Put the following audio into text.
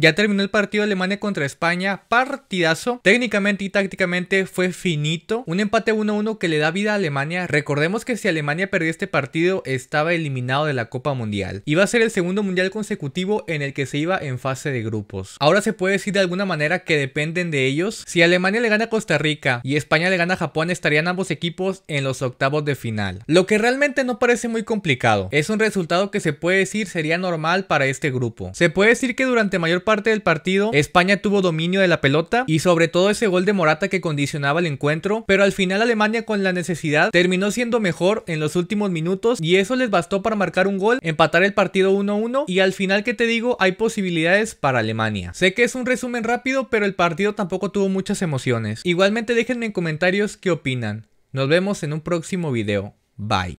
Ya terminó el partido de Alemania contra España, partidazo. Técnicamente y tácticamente fue finito. Un empate 1-1 que le da vida a Alemania. Recordemos que si Alemania perdía este partido, estaba eliminado de la Copa Mundial. Iba a ser el segundo mundial consecutivo en el que se iba en fase de grupos. Ahora se puede decir de alguna manera que dependen de ellos. Si Alemania le gana a Costa Rica y España le gana a Japón, estarían ambos equipos en los octavos de final. Lo que realmente no parece muy complicado. Es un resultado que se puede decir sería normal para este grupo. Se puede decir que durante mayor parte del partido, España tuvo dominio de la pelota y sobre todo ese gol de Morata que condicionaba el encuentro, pero al final Alemania con la necesidad terminó siendo mejor en los últimos minutos y eso les bastó para marcar un gol, empatar el partido 1-1 y al final que te digo hay posibilidades para Alemania. Sé que es un resumen rápido, pero el partido tampoco tuvo muchas emociones. Igualmente déjenme en comentarios qué opinan. Nos vemos en un próximo video. Bye.